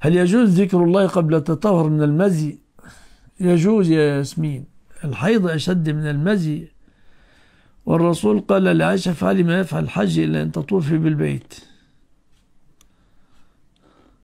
هل يجوز ذكر الله قبل التطهر من المزي يجوز يا ياسمين الحيض أشد من المزي والرسول قال لعائشة فعلي ما يفعل الحج إلا أن تطوفي بالبيت